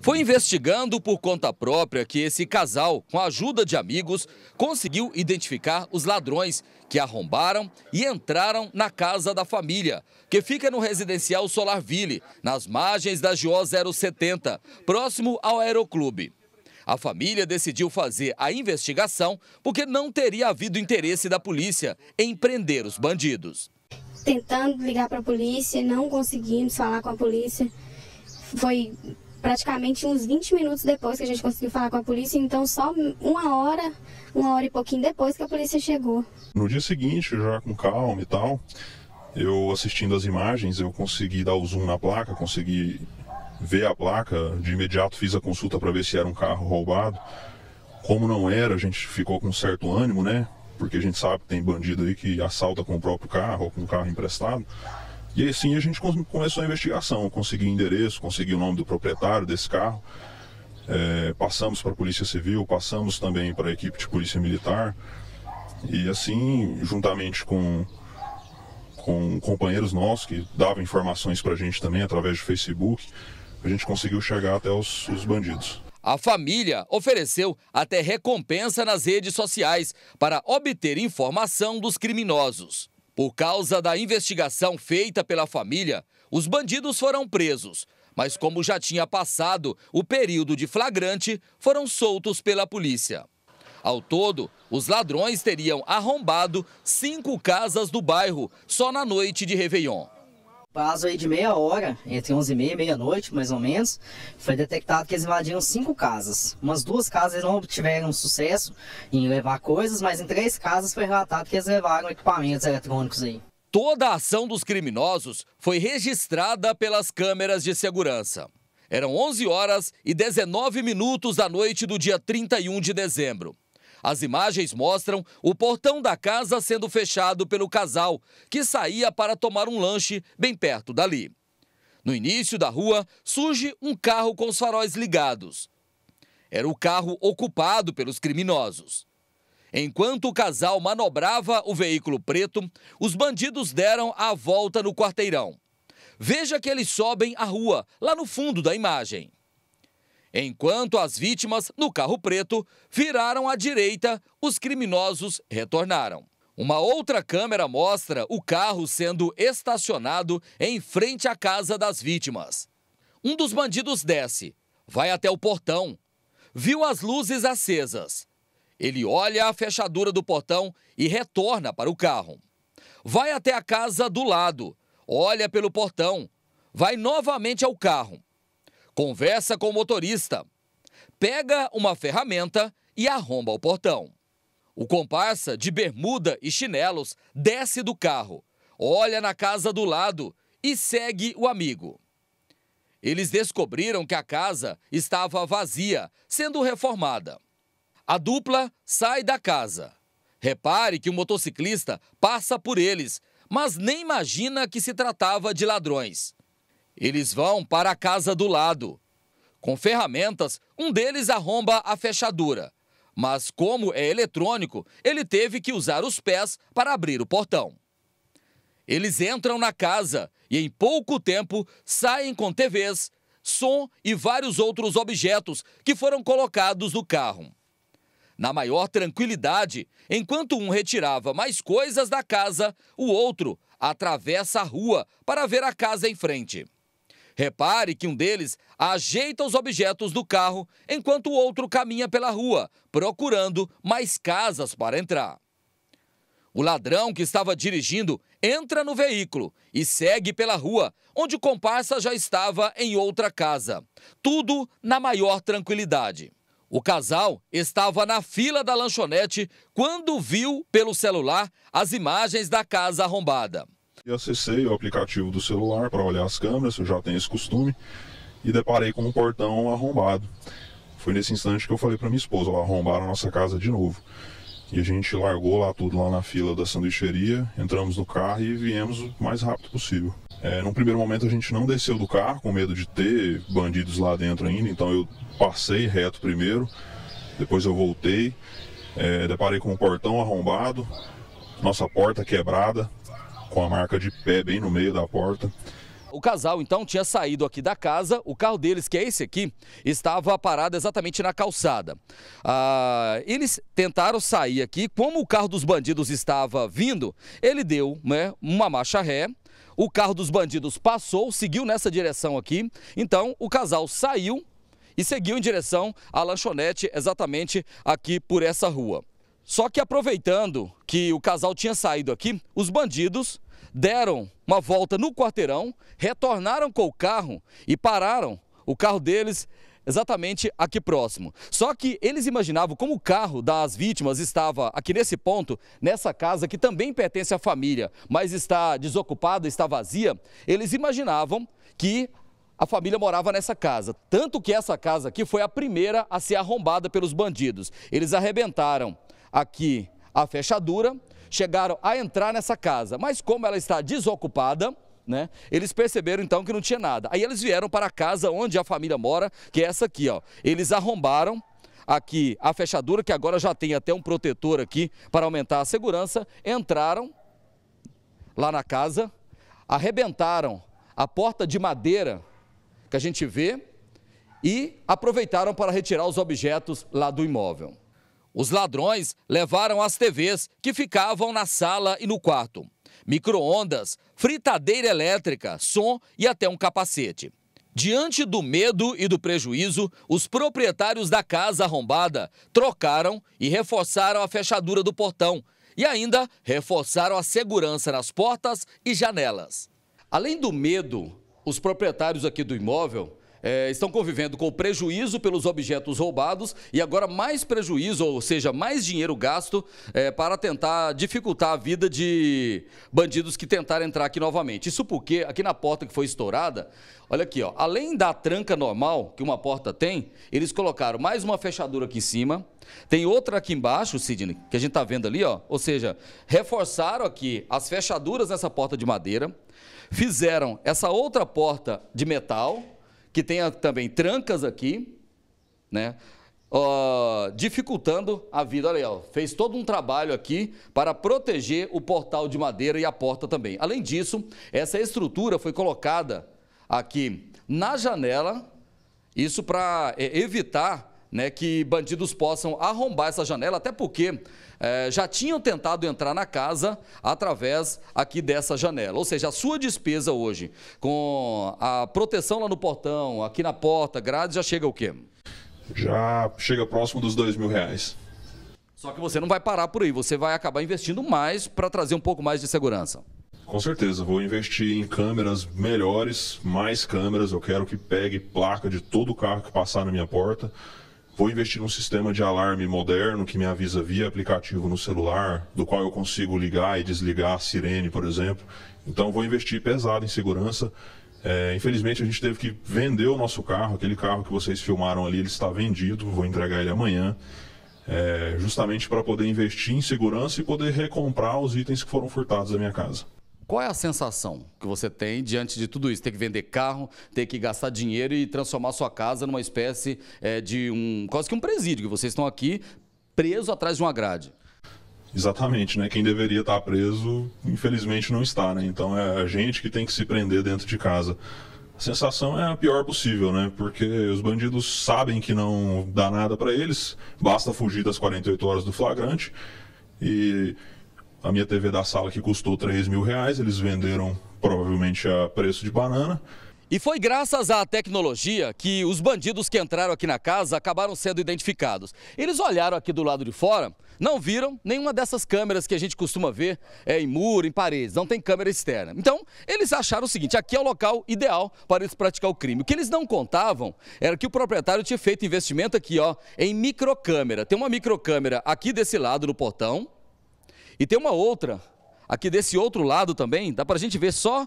Foi investigando por conta própria que esse casal, com a ajuda de amigos, conseguiu identificar os ladrões que arrombaram e entraram na casa da família, que fica no residencial Solarville, nas margens da GO 070, próximo ao Aeroclube. A família decidiu fazer a investigação porque não teria havido interesse da polícia em prender os bandidos. Tentando ligar para a polícia, não conseguimos falar com a polícia. Foi praticamente uns 20 minutos depois que a gente conseguiu falar com a polícia, então só uma hora, uma hora e pouquinho depois que a polícia chegou. No dia seguinte, já com calma e tal, eu assistindo as imagens, eu consegui dar o zoom na placa, consegui ver a placa, de imediato fiz a consulta para ver se era um carro roubado. Como não era, a gente ficou com um certo ânimo, né? Porque a gente sabe que tem bandido aí que assalta com o próprio carro ou com o carro emprestado. E assim a gente começou a investigação, consegui endereço, consegui o nome do proprietário desse carro. É, passamos para a Polícia Civil, passamos também para a equipe de Polícia Militar. E assim, juntamente com, com companheiros nossos que davam informações para a gente também através do Facebook, a gente conseguiu chegar até os, os bandidos. A família ofereceu até recompensa nas redes sociais para obter informação dos criminosos. Por causa da investigação feita pela família, os bandidos foram presos, mas como já tinha passado o período de flagrante, foram soltos pela polícia. Ao todo, os ladrões teriam arrombado cinco casas do bairro só na noite de Réveillon prazo aí de meia hora, entre 11 e meia e meia-noite, mais ou menos, foi detectado que eles invadiram cinco casas. Umas duas casas não tiveram sucesso em levar coisas, mas em três casas foi relatado que eles levaram equipamentos eletrônicos aí. Toda a ação dos criminosos foi registrada pelas câmeras de segurança. Eram 11 horas e 19 minutos da noite do dia 31 de dezembro. As imagens mostram o portão da casa sendo fechado pelo casal, que saía para tomar um lanche bem perto dali. No início da rua, surge um carro com os faróis ligados. Era o carro ocupado pelos criminosos. Enquanto o casal manobrava o veículo preto, os bandidos deram a volta no quarteirão. Veja que eles sobem a rua, lá no fundo da imagem. Enquanto as vítimas, no carro preto, viraram à direita, os criminosos retornaram. Uma outra câmera mostra o carro sendo estacionado em frente à casa das vítimas. Um dos bandidos desce, vai até o portão, viu as luzes acesas. Ele olha a fechadura do portão e retorna para o carro. Vai até a casa do lado, olha pelo portão, vai novamente ao carro. Conversa com o motorista. Pega uma ferramenta e arromba o portão. O comparsa, de bermuda e chinelos, desce do carro, olha na casa do lado e segue o amigo. Eles descobriram que a casa estava vazia, sendo reformada. A dupla sai da casa. Repare que o motociclista passa por eles, mas nem imagina que se tratava de ladrões. Eles vão para a casa do lado. Com ferramentas, um deles arromba a fechadura. Mas, como é eletrônico, ele teve que usar os pés para abrir o portão. Eles entram na casa e, em pouco tempo, saem com TVs, som e vários outros objetos que foram colocados no carro. Na maior tranquilidade, enquanto um retirava mais coisas da casa, o outro atravessa a rua para ver a casa em frente. Repare que um deles ajeita os objetos do carro enquanto o outro caminha pela rua, procurando mais casas para entrar. O ladrão que estava dirigindo entra no veículo e segue pela rua, onde o comparsa já estava em outra casa. Tudo na maior tranquilidade. O casal estava na fila da lanchonete quando viu pelo celular as imagens da casa arrombada e acessei o aplicativo do celular para olhar as câmeras, eu já tenho esse costume, e deparei com um portão arrombado. Foi nesse instante que eu falei para minha esposa, lá arrombaram a nossa casa de novo. E a gente largou lá tudo lá na fila da sanduicheria, entramos no carro e viemos o mais rápido possível. É, num primeiro momento a gente não desceu do carro com medo de ter bandidos lá dentro ainda, então eu passei reto primeiro, depois eu voltei, é, deparei com um portão arrombado, nossa porta quebrada, com a marca de pé bem no meio da porta. O casal então tinha saído aqui da casa, o carro deles, que é esse aqui, estava parado exatamente na calçada. Ah, eles tentaram sair aqui, como o carro dos bandidos estava vindo, ele deu né, uma marcha ré, o carro dos bandidos passou, seguiu nessa direção aqui, então o casal saiu e seguiu em direção à lanchonete, exatamente aqui por essa rua. Só que aproveitando que o casal tinha saído aqui, os bandidos deram uma volta no quarteirão, retornaram com o carro e pararam o carro deles exatamente aqui próximo. Só que eles imaginavam como o carro das vítimas estava aqui nesse ponto, nessa casa que também pertence à família, mas está desocupada, está vazia, eles imaginavam que a família morava nessa casa. Tanto que essa casa aqui foi a primeira a ser arrombada pelos bandidos. Eles arrebentaram aqui a fechadura chegaram a entrar nessa casa, mas como ela está desocupada, né? Eles perceberam então que não tinha nada. Aí eles vieram para a casa onde a família mora, que é essa aqui, ó. Eles arrombaram aqui a fechadura, que agora já tem até um protetor aqui para aumentar a segurança. Entraram lá na casa, arrebentaram a porta de madeira que a gente vê e aproveitaram para retirar os objetos lá do imóvel. Os ladrões levaram as TVs que ficavam na sala e no quarto, microondas, fritadeira elétrica, som e até um capacete. Diante do medo e do prejuízo, os proprietários da casa arrombada trocaram e reforçaram a fechadura do portão e ainda reforçaram a segurança nas portas e janelas. Além do medo, os proprietários aqui do imóvel é, estão convivendo com prejuízo pelos objetos roubados e agora mais prejuízo, ou seja, mais dinheiro gasto é, para tentar dificultar a vida de bandidos que tentaram entrar aqui novamente. Isso porque aqui na porta que foi estourada, olha aqui, ó, além da tranca normal que uma porta tem, eles colocaram mais uma fechadura aqui em cima, tem outra aqui embaixo, Sidney, que a gente está vendo ali, ó. Ou seja, reforçaram aqui as fechaduras nessa porta de madeira, fizeram essa outra porta de metal que tenha também trancas aqui, né? Uh, dificultando a vida. Olha aí, ó, fez todo um trabalho aqui para proteger o portal de madeira e a porta também. Além disso, essa estrutura foi colocada aqui na janela, isso para é, evitar né, que bandidos possam arrombar essa janela, até porque eh, já tinham tentado entrar na casa através aqui dessa janela. Ou seja, a sua despesa hoje com a proteção lá no portão, aqui na porta, grade, já chega o quê? Já chega próximo dos dois mil reais. Só que você não vai parar por aí, você vai acabar investindo mais para trazer um pouco mais de segurança. Com certeza, vou investir em câmeras melhores, mais câmeras. Eu quero que pegue placa de todo carro que passar na minha porta. Vou investir num sistema de alarme moderno que me avisa via aplicativo no celular, do qual eu consigo ligar e desligar a sirene, por exemplo. Então, vou investir pesado em segurança. É, infelizmente, a gente teve que vender o nosso carro, aquele carro que vocês filmaram ali, ele está vendido, vou entregar ele amanhã. É, justamente para poder investir em segurança e poder recomprar os itens que foram furtados da minha casa. Qual é a sensação que você tem diante de tudo isso? Ter que vender carro, ter que gastar dinheiro e transformar sua casa numa espécie é, de um. quase que um presídio, que vocês estão aqui preso atrás de uma grade. Exatamente, né? Quem deveria estar preso, infelizmente, não está, né? Então é a gente que tem que se prender dentro de casa. A sensação é a pior possível, né? Porque os bandidos sabem que não dá nada para eles, basta fugir das 48 horas do flagrante e a minha TV da sala que custou 3 mil reais, eles venderam provavelmente a preço de banana. E foi graças à tecnologia que os bandidos que entraram aqui na casa acabaram sendo identificados. Eles olharam aqui do lado de fora, não viram nenhuma dessas câmeras que a gente costuma ver é, em muro, em paredes, não tem câmera externa. Então, eles acharam o seguinte: aqui é o local ideal para eles praticar o crime. O que eles não contavam era que o proprietário tinha feito investimento aqui, ó, em microcâmera. Tem uma microcâmera aqui desse lado no portão e tem uma outra, aqui desse outro lado também, dá para a gente ver só,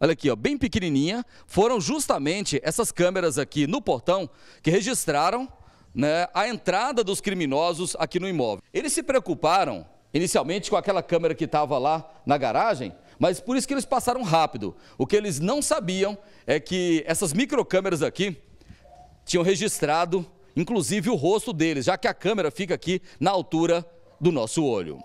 olha aqui, ó, bem pequenininha, foram justamente essas câmeras aqui no portão que registraram né, a entrada dos criminosos aqui no imóvel. Eles se preocuparam inicialmente com aquela câmera que estava lá na garagem, mas por isso que eles passaram rápido. O que eles não sabiam é que essas microcâmeras aqui tinham registrado, inclusive, o rosto deles, já que a câmera fica aqui na altura do nosso olho.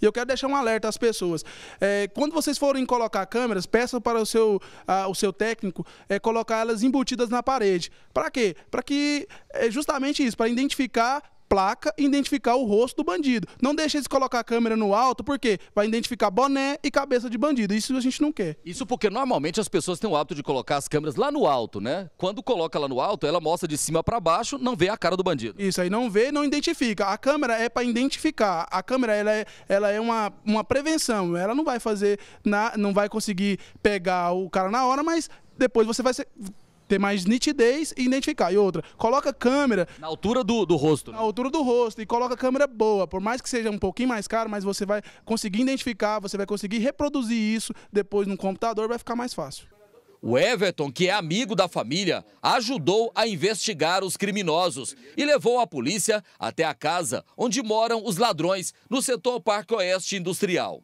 E eu quero deixar um alerta às pessoas. É, quando vocês forem colocar câmeras, peçam para o seu, a, o seu técnico é, colocar elas embutidas na parede. Para quê? Para que é justamente isso, para identificar placa e identificar o rosto do bandido. Não deixa eles colocar a câmera no alto, porque vai identificar boné e cabeça de bandido. Isso a gente não quer. Isso porque normalmente as pessoas têm o hábito de colocar as câmeras lá no alto, né? Quando coloca lá no alto, ela mostra de cima para baixo, não vê a cara do bandido. Isso aí não vê, não identifica. A câmera é para identificar. A câmera ela é, ela é uma, uma prevenção. Ela não vai fazer na, não vai conseguir pegar o cara na hora, mas depois você vai ser, ter mais nitidez e identificar. E outra, coloca câmera. Na altura do, do rosto. Né? Na altura do rosto. E coloca câmera boa. Por mais que seja um pouquinho mais caro, mas você vai conseguir identificar, você vai conseguir reproduzir isso depois no computador, vai ficar mais fácil. O Everton, que é amigo da família, ajudou a investigar os criminosos e levou a polícia até a casa onde moram os ladrões no setor Parque Oeste Industrial.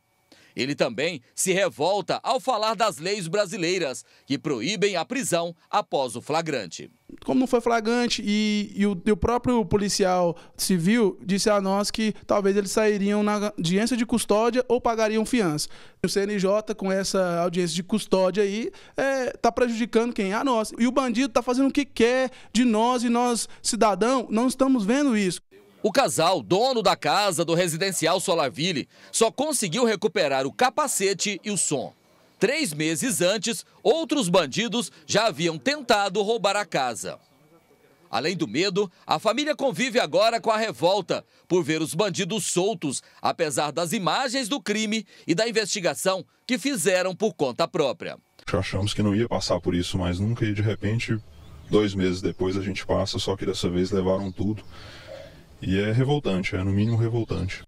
Ele também se revolta ao falar das leis brasileiras, que proíbem a prisão após o flagrante. Como não foi flagrante e, e, o, e o, próprio policial civil disse a nós que talvez eles sairiam na audiência de custódia ou pagariam fiança. O CNJ, com essa audiência de custódia aí, está é, tá prejudicando quem? A nós. E o bandido está fazendo o que quer de nós e nós, cidadão, não estamos vendo isso. O casal, dono da casa do residencial Solarville, só conseguiu recuperar o capacete e o som. Três meses antes, outros bandidos já haviam tentado roubar a casa. Além do medo, a família convive agora com a revolta por ver os bandidos soltos, apesar das imagens do crime e da investigação que fizeram por conta própria. Achamos que não ia passar por isso mais nunca e de repente, dois meses depois, a gente passa, só que dessa vez levaram tudo. E é revoltante, é no mínimo revoltante.